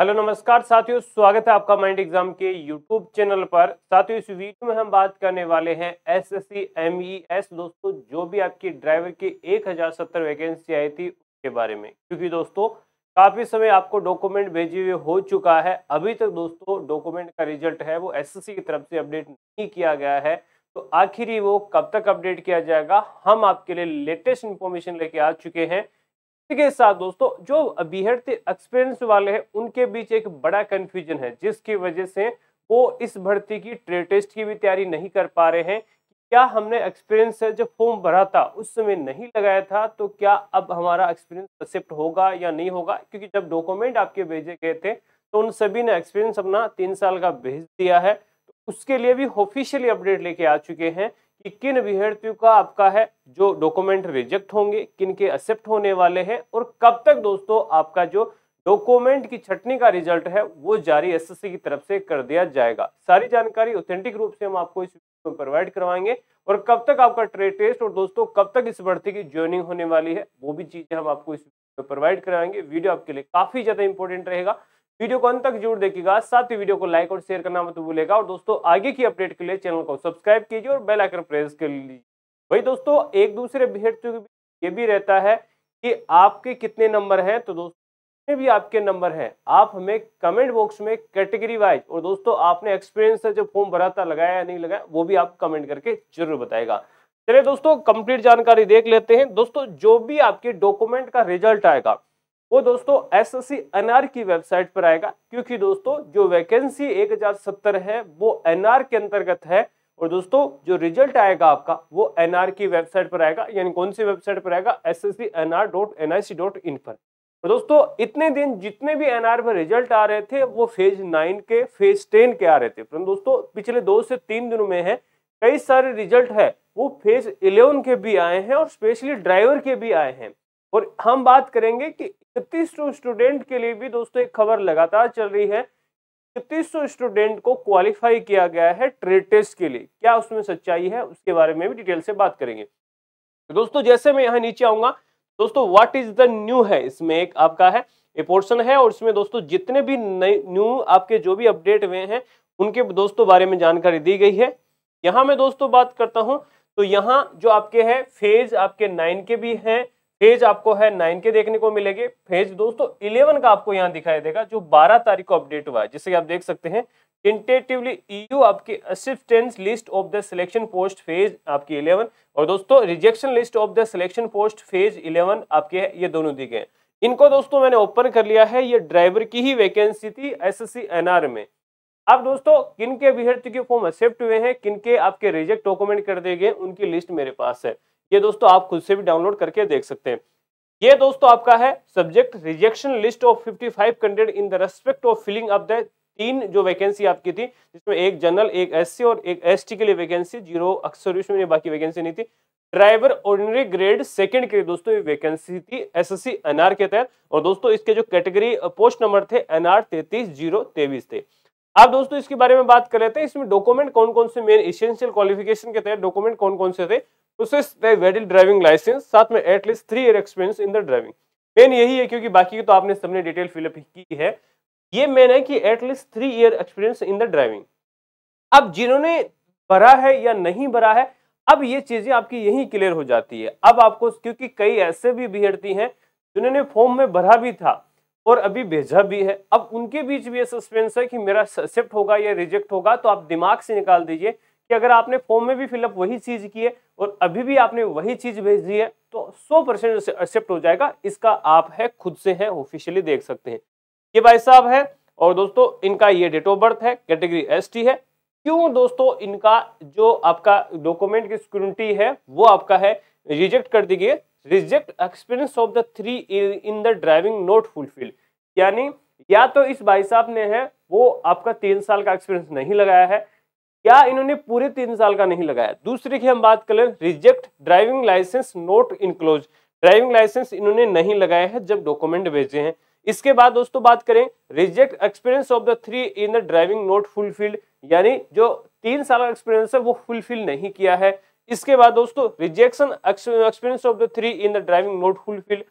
hello नमस्कार साथियों स्वागत है आपका माइंड एग्जाम के यूट्यूब चैनल पर साथियों इस वीडियो में हम बात करने वाले हैं S S C M E e S दोस्तों जो भी आपकी ड्राइवर की एक हजार सत्तर वैकेंसी आई थी उसके बारे में क्योंकि दोस्तों काफ़ी समय आपको डॉक्यूमेंट भेजे हुए हो चुका है अभी तक दोस्तों डॉक्यूमेंट का रिजल्ट है वो एस की तरफ से अपडेट नहीं किया गया है तो आखिर वो कब तक अपडेट किया जाएगा हम आपके लिए लेटेस्ट इन्फॉर्मेशन लेके आ चुके हैं के साथ दोस्तों जो बीहेड एक्सपीरियंस वाले हैं उनके बीच एक बड़ा कन्फ्यूजन है जिसकी वजह से वो इस भर्ती की ट्रेड टेस्ट की भी तैयारी नहीं कर पा रहे हैं क्या हमने एक्सपीरियंस जब फॉर्म भरा था उस समय नहीं लगाया था तो क्या अब हमारा एक्सपीरियंस एक्सेप्ट होगा या नहीं होगा क्योंकि जब डॉक्यूमेंट आपके भेजे गए थे तो उन सभी ने एक्सपीरियंस अपना तीन साल का भेज दिया है तो उसके लिए भी ऑफिशियली अपडेट लेके आ चुके हैं कि किन अभ्यर्थियों का आपका है जो डॉक्यूमेंट रिजेक्ट होंगे किन के एक्सेप्ट होने वाले हैं और कब तक दोस्तों आपका जो डॉक्यूमेंट की छटनी का रिजल्ट है वो जारी एसएससी की तरफ से कर दिया जाएगा सारी जानकारी ऑथेंटिक रूप से हम आपको इस वीडियो में प्रोवाइड करवाएंगे और कब तक आपका ट्रेड टेस्ट और दोस्तों कब तक इस भर्ती की ज्वाइनिंग होने वाली है वो भी चीज़ें हम आपको इस वीडियो में प्रोवाइड करवाएंगे वीडियो आपके लिए काफ़ी ज़्यादा इंपॉर्टेंट रहेगा वीडियो को अंत तक जरूर देखिएगा साथ ही वीडियो को लाइक और शेयर करना मत भूलेगा और दोस्तों आगे की अपडेट के लिए चैनल को सब्सक्राइब कीजिए और बेल आइकन प्रेस कर लीजिए भाई दोस्तों एक दूसरे अभ्यर्थियों के ये भी रहता है कि आपके कितने नंबर हैं तो दोस्तों भी आपके नंबर हैं आप हमें कमेंट बॉक्स में कैटेगरी वाइज और दोस्तों आपने एक्सपीरियंस से जो फॉर्म भरा था लगाया या नहीं लगाया वो भी आप कमेंट करके जरूर बताएगा चलिए दोस्तों कंप्लीट जानकारी देख लेते हैं दोस्तों जो भी आपके डॉक्यूमेंट का रिजल्ट आएगा वो दोस्तों S S C N R की वेबसाइट पर आएगा क्योंकि दोस्तों जो वैकेंसी 1070 है वो एन आर के अंतर्गत है और दोस्तों जो रिजल्ट आएगा आपका वो एन आर की वेबसाइट पर आएगा यानी कौन सी वेबसाइट पर आएगा S S C N R dot N I C dot in पर और तो दोस्तों इतने दिन जितने भी एनआर पर रिजल्ट आ रहे थे वो फेज नाइन के फेज टेन के आ रहे थे परंतु दोस्तों पिछले दो से तीन दिनों में है कई सारे रिजल्ट है वो फेज इलेवन के भी आए हैं और स्पेशली ड्राइवर के भी आए हैं और हम बात करेंगे कि छत्तीस स्टूडेंट के लिए भी दोस्तों एक खबर लगातार चल रही है छत्तीस स्टूडेंट को क्वालिफाई किया गया है ट्रेड टेस्ट के लिए क्या उसमें सच्चाई है उसके बारे में भी डिटेल से बात करेंगे तो दोस्तों जैसे मैं यहाँ नीचे आऊंगा दोस्तों व्हाट इज द न्यू है इसमें एक आपका है ये पोर्शन है और इसमें दोस्तों जितने भी न्यू आपके जो भी अपडेट हुए हैं उनके दोस्तों बारे में जानकारी दी गई है यहाँ मैं दोस्तों बात करता हूँ तो यहाँ जो आपके हैं फेज आपके नाइन के भी हैं फेज आपको है नाइन के देखने को मिलेंगे फेज दोस्तों इलेवन का आपको यहाँ दिखाई देगा जो बारह तारीख को अपडेट हुआ है जिससे आप देख सकते हैं EU e आपके assistance list of the selection post phase आपकी 11 और दोस्तों rejection list of the selection post phase 11 आपके है ये दोनों दिखे हैं इनको दोस्तों मैंने ओपन कर लिया है ये ड्राइवर की ही वैकेंसी थी एसएससी एनआर में अब दोस्तों किन के अभ्यर्थी के फॉर्म एक्सेप्ट हुए हैं किन के आपके रिजेक्ट डॉक्यूमेंट कर दिए गए उनकी लिस्ट मेरे पास है ये दोस्तों आप खुद से भी डाउनलोड करके देख सकते हैं ये दोस्तों आपका है subject rejection list of fifty five candidate in the respect of filling up the तीन जो वैकेंसी आपकी थी जिसमें एक जनरल एक एससी और एक एसटी के लिए वैकेंसी जीरो अक्सर उसमें बाकी वैकेंसी नहीं थी ड्राइवर ऑर्डिनरी ग्रेड सेकंड के लिए दोस्तों ये वैकेंसी थी एसएससी एनआर के तहत और दोस्तों इसके जो कैटेगरी पोस्ट नंबर थे एनआर तैतीस जीरो तेईस थे अब दोस्तों इसके बारे में बात कर लेते हैं इसमें डॉक्यूमेंट कौन कौन से मेन एसेंशियल क्वालिफिकेशन के तहत डॉक्यूमेंट कौन कौन से थे प्रोसेस वेडिल ड्राइविंग लाइसेंस साथ में at least three year experience in the driving main यही है क्योंकि बाकी तो आपने सबने डिटेल फिलअप की है ये मेन है कि at least three year experience in the driving अब जिन्होंने भरा है या नहीं भरा है अब ये चीजें आपकी यही क्लियर हो जाती है अब आपको क्योंकि कई ऐसे भी बिहड़ती हैं जिन्होंने फॉर्म में भरा भी था और अभी भेजा भी है अब उनके बीच भी ये सस्पेंस है कि मेरा एक्सेप्ट होगा या रिजेक्ट होगा तो आप दिमाग से निकाल दीजिए कि अगर आपने फॉर्म में भी फिलअप वही चीज़ की है और अभी भी आपने वही चीज़ भेज दी है तो 100 परसेंट एक्सेप्ट हो जाएगा इसका आप है खुद से है ऑफिशियली देख सकते हैं ये भाई साहब है और दोस्तों इनका ये डेट ऑफ बर्थ है कैटेगरी एस है क्यों दोस्तों इनका जो आपका डॉक्यूमेंट की सिक्योरिटी है वो आपका है रिजेक्ट कर दीजिए reject experience of the three in the driving not fulfil यानी या तो इस भाई साहब ने है वो आपका तीन साल का एक्सपीरियंस नहीं लगाया है या इन्होंने पूरे तीन साल का नहीं लगाया दूसरी की हम बात करें reject driving licence not enclose driving licence इन्होंने नहीं लगाया है जब डॉक्यूमेंट भेजे हैं इसके बाद दोस्तों बात करें reject experience of the three in the driving not fulfilled यानी जो तीन साल का एक्सपीरियंस है वो फुलफिल नहीं किया है इसके बाद दोस्तों rejection experience of the three in the driving not fulfilled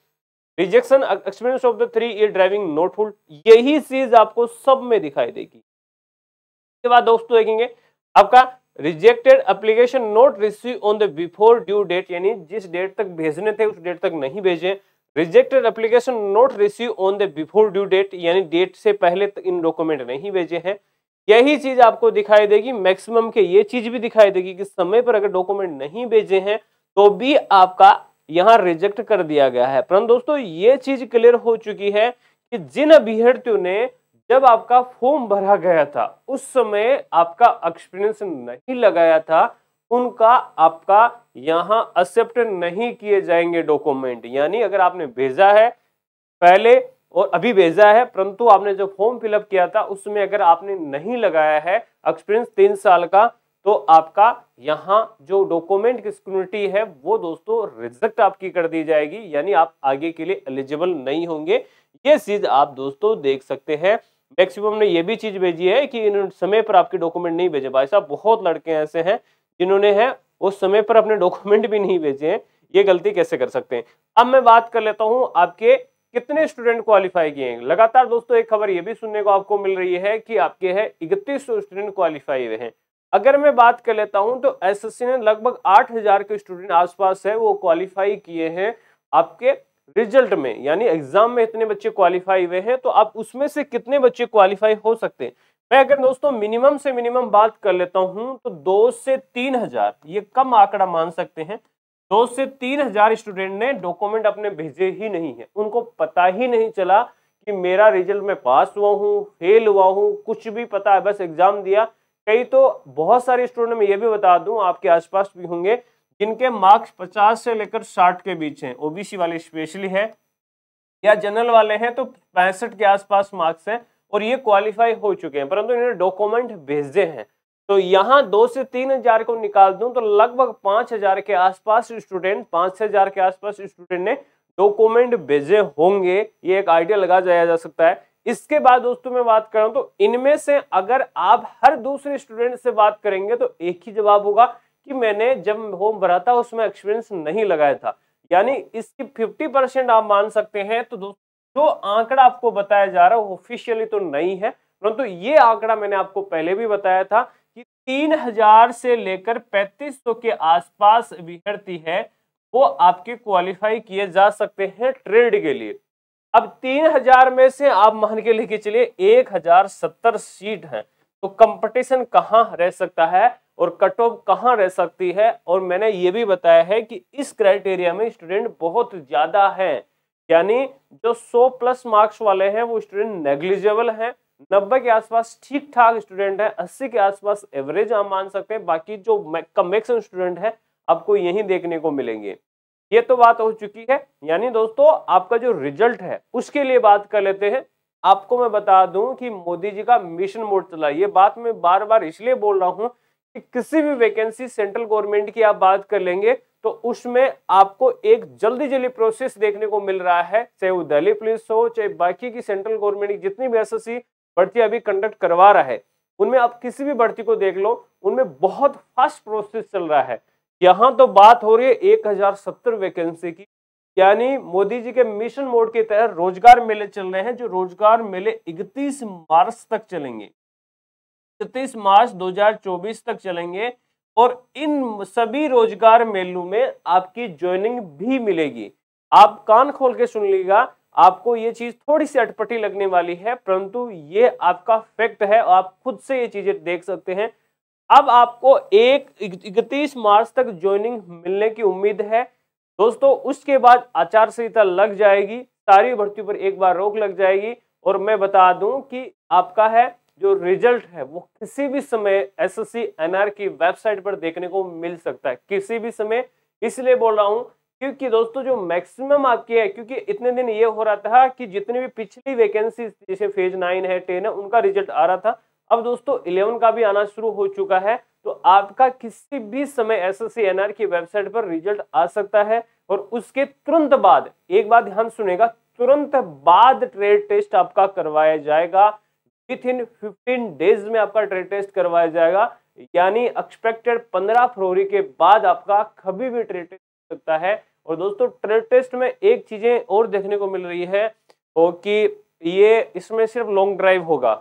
rejection experience of the three in driving not full यही चीज आपको सब में दिखाई देगी इसके बाद दोस्तों देखेंगे आपका rejected application not receive on the before due date यानी जिस डेट तक भेजने थे उस डेट तक नहीं भेजे rejected application not receive on the before due date यानी डेट से पहले इन डॉक्यूमेंट नहीं भेजे हैं यही चीज आपको दिखाई देगी मैक्सिमम के ये चीज भी दिखाई देगी कि समय पर अगर डॉक्यूमेंट नहीं भेजे हैं तो भी आपका यहाँ रिजेक्ट कर दिया गया है परंतु दोस्तों ये चीज क्लियर हो चुकी है कि जिन अभ्यर्थियों ने जब आपका फॉर्म भरा गया था उस समय आपका एक्सपीरियंस नहीं लगाया था उनका आपका यहाँ एक्सेप्ट नहीं किए जाएंगे डॉक्यूमेंट यानी अगर आपने भेजा है पहले और अभी भेजा है परंतु आपने जो फॉर्म फिलअप किया था उसमें अगर आपने नहीं लगाया है एक्सपीरियंस तीन साल का तो आपका यहाँ जो डॉक्यूमेंट की सिक्योरिटी है वो दोस्तों रिजेक्ट आपकी कर दी जाएगी यानी आप आगे के लिए एलिजिबल नहीं होंगे ये चीज आप दोस्तों देख सकते हैं मैक्सिमम ने ये भी चीज भेजी है कि इन समय पर आपके डॉक्यूमेंट नहीं भेजे भाई साहब बहुत लड़के ऐसे हैं जिन्होंने है उस समय पर अपने डॉक्यूमेंट भी नहीं भेजे हैं ये गलती कैसे कर सकते हैं अब मैं बात कर लेता हूँ आपके कितने स्टूडेंट क्वालिफाई किए हैं लगातार दोस्तों एक खबर ये भी सुनने को आपको मिल रही है कि आपके है इकतीस स्टूडेंट क्वालिफाई हुए हैं अगर मैं बात कर लेता हूं तो एसएससी ने लगभग 8000 के स्टूडेंट आसपास है वो क्वालिफाई किए हैं आपके रिजल्ट में यानी एग्जाम में इतने बच्चे क्वालिफाई हुए हैं तो आप उसमें से कितने बच्चे क्वालिफाई हो सकते हैं मैं अगर दोस्तों मिनिमम से मिनिमम बात कर लेता हूं तो दो से तीन हजार ये कम आंकड़ा मान सकते हैं दो से तीन हजार स्टूडेंट ने डॉक्यूमेंट अपने भेजे ही नहीं है उनको पता ही नहीं चला कि मेरा रिजल्ट में पास हुआ हूँ फेल हुआ हूँ कुछ भी पता है बस एग्जाम दिया कई तो बहुत सारे स्टूडेंट मैं ये भी बता दूं आपके आसपास भी होंगे जिनके मार्क्स 50 से लेकर 60 के बीच हैं ओबीसी वाले स्पेशली है या जनरल वाले हैं तो पैंसठ के आसपास मार्क्स हैं और ये क्वालिफाई हो चुके हैं परंतु इन्होंने डॉक्यूमेंट भेजे हैं तो यहाँ दो से तीन हजार को निकाल दूं तो लगभग पांच हजार के आसपास स्टूडेंट पांच हजार के आसपास स्टूडेंट ने डॉक्यूमेंट भेजे होंगे ये एक आइडिया लगा जाया जा सकता है इसके बाद दोस्तों मैं बात कर रहा हूं तो इनमें से अगर आप हर दूसरे स्टूडेंट से बात करेंगे तो एक ही जवाब होगा कि मैंने जब होम भरा था उसमें एक्सपीरियंस नहीं लगाया था यानी इसकी फिफ्टी परसेंट आप मान सकते हैं तो दोस्तों जो आंकड़ा आपको बताया जा रहा है ऑफिशियली तो नहीं है परंतु तो ये आंकड़ा मैंने आपको पहले भी बताया था तीन हजार से लेकर पैंतीस सौ के आसपास विहरती है वो आपके क्वालिफाई किए जा सकते हैं ट्रेड के लिए अब तीन हजार में से आप मान के लेके चलिए एक हजार सत्तर सीट है तो कंपटीशन कहाँ रह सकता है और कट ऑफ कहाँ रह सकती है और मैंने ये भी बताया है कि इस क्राइटेरिया में स्टूडेंट बहुत ज़्यादा है यानी जो 100 प्लस मार्क्स वाले हैं वो स्टूडेंट नेग्लिजेबल हैं नब्बे के आसपास ठीक ठाक स्टूडेंट है अस्सी के आसपास एवरेज हम मान सकते हैं बाकी जो कमेक्शन स्टूडेंट है आपको यही देखने को मिलेंगे ये तो बात हो चुकी है यानी दोस्तों आपका जो रिजल्ट है उसके लिए बात कर लेते हैं आपको मैं बता दूं कि मोदी जी का मिशन मोड चला ये बात मैं बार बार इसलिए बोल रहा हूं कि किसी भी वैकेंसी सेंट्रल गवर्नमेंट की आप बात कर लेंगे तो उसमें आपको एक जल्दी जल्दी प्रोसेस देखने को मिल रहा है चाहे वो दिल्ली पुलिस हो चाहे बाकी की सेंट्रल गवर्नमेंट की जितनी भी एस भर्ती अभी कंडक्ट करवा रहा है उनमें आप किसी भी भर्ती को देख लो उनमें बहुत फास्ट प्रोसेस चल रहा है यहाँ तो बात हो रही है एक हजार सत्तर वैकेंसी की यानी मोदी जी के मिशन मोड के तहत रोजगार मेले चल रहे हैं जो रोजगार मेले इकतीस मार्च तक चलेंगे इकतीस मार्च 2024 तक चलेंगे और इन सभी रोजगार मेलों में आपकी ज्वाइनिंग भी मिलेगी आप कान खोल के सुन लीजिएगा आपको ये चीज़ थोड़ी सी अटपटी लगने वाली है परंतु ये आपका फैक्ट है आप खुद से ये चीज़ें देख सकते हैं अब आपको एक इकतीस मार्च तक ज्वाइनिंग मिलने की उम्मीद है दोस्तों उसके बाद आचार संहिता लग जाएगी सारी भर्ती पर एक बार रोक लग जाएगी और मैं बता दूं कि आपका है जो रिजल्ट है वो किसी भी समय एसएससी एनआर की वेबसाइट पर देखने को मिल सकता है किसी भी समय इसलिए बोल रहा हूं क्योंकि दोस्तों जो मैक्सिमम आपकी है क्योंकि इतने दिन ये हो रहा था कि जितनी भी पिछली वैकेंसी जैसे फेज नाइन है टेन है उनका रिजल्ट आ रहा था अब दोस्तों इलेवन का भी आना शुरू हो चुका है तो आपका किसी भी समय एस एस की वेबसाइट पर रिजल्ट आ सकता है और उसके तुरंत बाद एक बात ध्यान सुनेगा तुरंत बाद ट्रेड टेस्ट आपका करवाया जाएगा विथ इन फिफ्टीन डेज में आपका ट्रेड टेस्ट करवाया जाएगा यानी एक्सपेक्टेड पंद्रह फरवरी के बाद आपका कभी भी ट्रेड टेस्ट सकता है और दोस्तों ट्रेड टेस्ट में एक चीजें और देखने को मिल रही है वो कि ये इसमें सिर्फ लॉन्ग ड्राइव होगा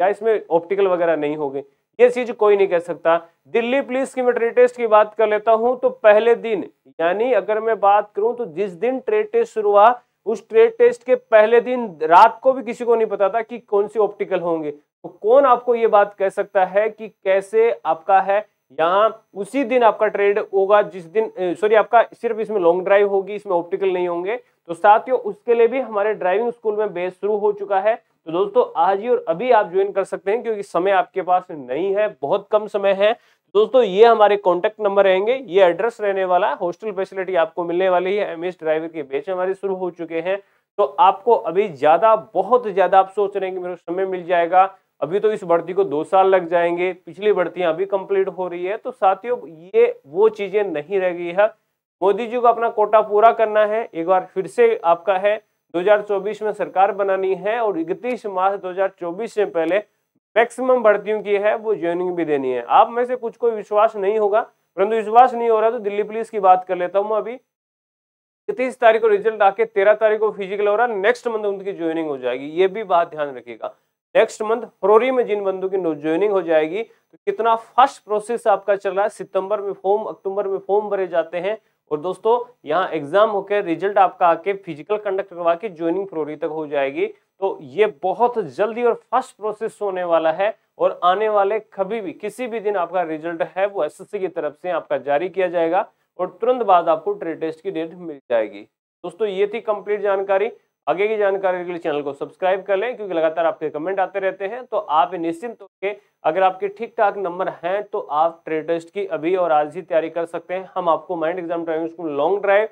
या इसमें ऑप्टिकल वगैरह नहीं होगी ये चीज कोई नहीं कह सकता दिल्ली पुलिस की मैं ट्रेड टेस्ट की बात कर लेता हूं तो पहले दिन यानी अगर मैं बात करूं तो जिस दिन ट्रेड टेस्ट शुरू हुआ उस ट्रेड टेस्ट के पहले दिन रात को भी किसी को नहीं पता था कि कौन से ऑप्टिकल होंगे तो कौन आपको ये बात कह सकता है कि कैसे आपका है यहाँ उसी दिन आपका ट्रेड होगा जिस दिन सॉरी आपका सिर्फ इसमें लॉन्ग ड्राइव होगी इसमें ऑप्टिकल नहीं होंगे तो साथियों उसके लिए भी हमारे ड्राइविंग स्कूल में बेस शुरू हो चुका है तो दोस्तों आज ही और अभी आप ज्वाइन कर सकते हैं क्योंकि समय आपके पास नहीं है बहुत कम समय है दोस्तों ये हमारे कॉन्टेक्ट नंबर रहेंगे ये एड्रेस रहने वाला हॉस्टल फैसिलिटी आपको मिलने वाली है एम ड्राइवर के बेच हमारे शुरू हो चुके हैं तो आपको अभी ज़्यादा बहुत ज़्यादा आप सोच रहे हैं कि मेरे को समय मिल जाएगा अभी तो इस भर्ती को दो साल लग जाएंगे पिछली भर्तियां अभी कंप्लीट हो रही है तो साथियों ये वो चीजें नहीं रह गई है मोदी जी को अपना कोटा पूरा करना है एक बार फिर से आपका है 2024 में सरकार बनानी है और इकतीस मार्च 2024 से पहले मैक्सिमम भर्तियों की है वो ज्वाइनिंग भी देनी है आप में से कुछ कोई विश्वास नहीं होगा परंतु विश्वास नहीं हो रहा तो दिल्ली पुलिस की बात कर लेता हूँ अभी इकतीस तारीख को रिजल्ट आके तेरह तारीख को फिजिकल हो रहा नेक्स्ट मंथ उनकी ज्वाइनिंग हो जाएगी ये भी बात ध्यान रखिएगा नेक्स्ट मंथ फरवरी में जिन बंधु की ज्वाइनिंग हो जाएगी तो कितना फर्स्ट प्रोसेस आपका चल रहा है सितंबर में फॉर्म अक्टूबर में फॉर्म भरे जाते हैं और दोस्तों यहाँ एग्जाम होकर रिजल्ट आपका आके फिजिकल कंडक्ट करवा के ज्वाइनिंग फरवरी तक हो जाएगी तो ये बहुत जल्दी और फास्ट प्रोसेस होने वाला है और आने वाले कभी भी किसी भी दिन आपका रिजल्ट है वो एस की तरफ से आपका जारी किया जाएगा और तुरंत बाद आपको ट्रेड टेस्ट की डेट मिल जाएगी दोस्तों ये थी कंप्लीट जानकारी आगे की जानकारी के लिए चैनल को सब्सक्राइब कर लें क्योंकि लगातार आपके कमेंट आते रहते हैं तो आप निश्चिंत होकर अगर आपके ठीक ठाक नंबर हैं तो आप ट्रेड टेस्ट की अभी और आज ही तैयारी कर सकते हैं हम आपको mind exam driving school long drive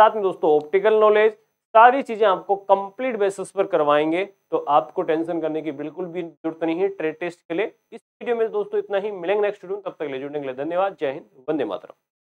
साथ में दोस्तों ऑप्टिकल नॉलेज सारी चीज़ें आपको कंप्लीट बेसिस पर करवाएंगे तो आपको टेंशन करने की बिल्कुल भी जरूरत नहीं है ट्रेड टेस्ट के लिए इस वीडियो में दोस्तों इतना ही मिलेंगे नेक्स्ट वीडियो तब तक ले जुड़ने के लिए धन्यवाद जय हिंद वंदे मातरम